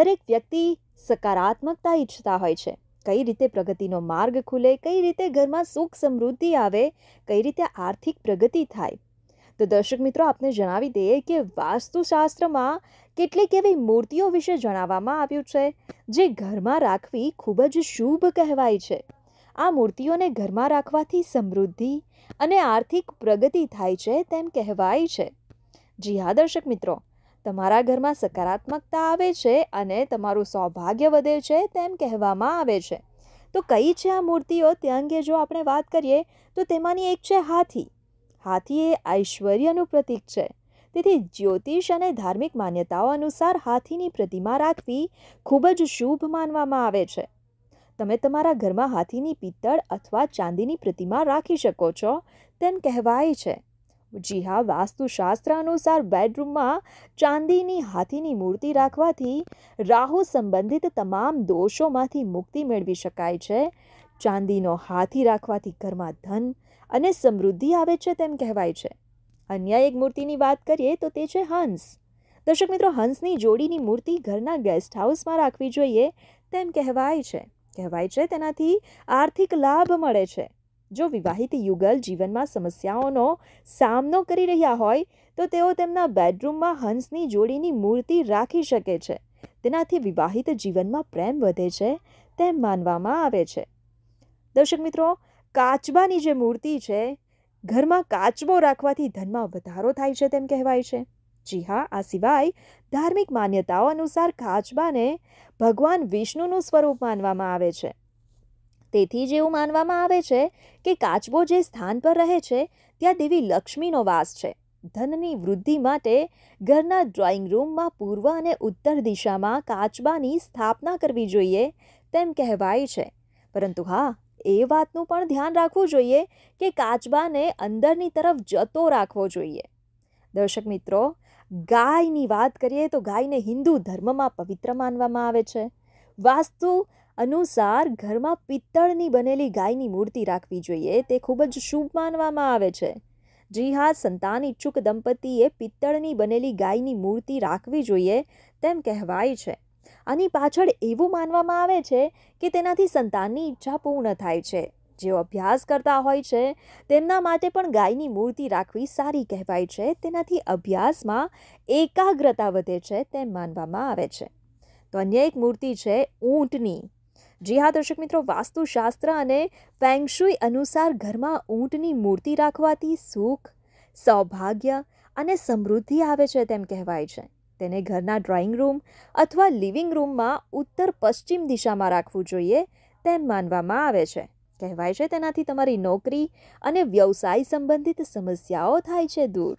દરેક વ્યક્તિ સકારાત્મકતા ઈચ્છતા હોય છે કઈ રીતે પ્રગતિનો માર્ગ ખુલે કઈ રીતે ઘરમાં સુખ સમૃદ્ધિ આવે કઈ રીતે આર્થિક પ્રગતિ થાય તો દર્શક મિત્રો આપને જણાવી દઈએ કે વાસ્તુશાસ્ત્રમાં કેટલીક એવી મૂર્તિઓ વિશે જણાવવામાં આવ્યું છે જે ઘરમાં રાખવી ખૂબ જ શુભ કહેવાય છે આ મૂર્તિઓને ઘરમાં રાખવાથી સમૃદ્ધિ અને આર્થિક પ્રગતિ થાય છે તેમ કહેવાય છે જી હા દર્શક મિત્રો તમારા ઘરમાં સકારાત્મકતા આવે છે અને તમારું સૌભાગ્ય વધે છે તેમ કહેવામાં આવે છે તો કઈ છે આ મૂર્તિઓ તે અંગે જો આપણે વાત કરીએ તો તેમાંની એક છે હાથી હાથી એ ઐશ્વર્યનું પ્રતીક છે તેથી જ્યોતિષ અને ધાર્મિક માન્યતાઓ અનુસાર હાથીની પ્રતિમા રાખવી ખૂબ જ શુભ માનવામાં આવે છે તમે તમારા ઘરમાં હાથીની પિત્તળ અથવા ચાંદીની પ્રતિમા રાખી શકો છો તેમ કહેવાય છે જી હા વાસ્તુશાસ્ત્ર અનુસાર બેડરૂમમાં ચાંદીની હાથીની મૂર્તિ રાખવાથી રાહુ સંબંધિત તમામ દોષોમાંથી મુક્તિ મેળવી શકાય છે ચાંદીનો હાથી રાખવાથી ઘરમાં ધન અને સમૃદ્ધિ આવે છે તેમ કહેવાય છે અન્ય એક મૂર્તિની વાત કરીએ તો તે છે હંસ દર્શક મિત્રો હંસની જોડીની મૂર્તિ ઘરના ગેસ્ટ હાઉસમાં રાખવી જોઈએ તેમ કહેવાય છે કહેવાય છે તેનાથી આર્થિક લાભ મળે છે જો વિવાહિત યુગલ જીવનમાં સમસ્યાઓનો સામનો કરી રહ્યા હોય તો તેઓ તેમના બેડરૂમમાં હંસની જોડીની મૂર્તિ રાખી શકે છે તેનાથી વિવાહિત જીવનમાં પ્રેમ વધે છે તેમ માનવામાં આવે છે દર્શક મિત્રો કાચબાની જે મૂર્તિ છે ઘરમાં કાચબો રાખવાથી ધનમાં વધારો થાય છે તેમ કહેવાય છે જી હા આ સિવાય ધાર્મિક માન્યતાઓ અનુસાર કાચબાને ભગવાન વિષ્ણુનું સ્વરૂપ માનવામાં આવે છે તેથી જ એવું માનવામાં આવે છે કે કાચબો જે સ્થાન પર રહે છે ત્યાં દેવી લક્ષ્મીનો વાસ છે ધનની વૃદ્ધિ માટે ઘરના ડ્રોઈંગ રૂમમાં પૂર્વ અને ઉત્તર દિશામાં કાચબાની સ્થાપના કરવી જોઈએ તેમ કહેવાય છે પરંતુ હા એ વાતનું પણ ધ્યાન રાખવું જોઈએ કે કાચબાને અંદરની તરફ જતો રાખવો જોઈએ દર્શક મિત્રો ગાયની વાત કરીએ તો ગાયને હિન્દુ ધર્મમાં પવિત્ર માનવામાં આવે છે વાસ્તુ અનુસાર ઘરમાં પિત્તળની બનેલી ગાયની મૂર્તિ રાખવી જોઈએ તે ખૂબ જ શુભ માનવામાં આવે છે જી હા સંતાન ઈચ્છુક દંપતીએ પિત્તળની બનેલી ગાયની મૂર્તિ રાખવી જોઈએ તેમ કહેવાય છે આની પાછળ એવું માનવામાં આવે છે કે તેનાથી સંતાનની ઈચ્છા પૂર્ણ થાય છે જેઓ અભ્યાસ કરતા હોય છે તેમના માટે પણ ગાયની મૂર્તિ રાખવી સારી કહેવાય છે તેનાથી અભ્યાસમાં એકાગ્રતા વધે છે તેમ માનવામાં આવે છે તો અન્ય એક મૂર્તિ છે ઊંટની જી હા દર્શક મિત્રો વાસ્તુશાસ્ત્ર અને ફેંગશુઈ અનુસાર ઘરમાં ઊંટની મૂર્તિ રાખવાથી સુખ સૌભાગ્ય અને સમૃદ્ધિ આવે છે તેમ કહેવાય છે તેને ઘરના ડ્રોઈંગ રૂમ અથવા લિવિંગ રૂમમાં ઉત્તર પશ્ચિમ દિશામાં રાખવું જોઈએ તેમ માનવામાં આવે છે કહેવાય છે તેનાથી તમારી નોકરી અને વ્યવસાય સંબંધિત સમસ્યાઓ થાય છે દૂર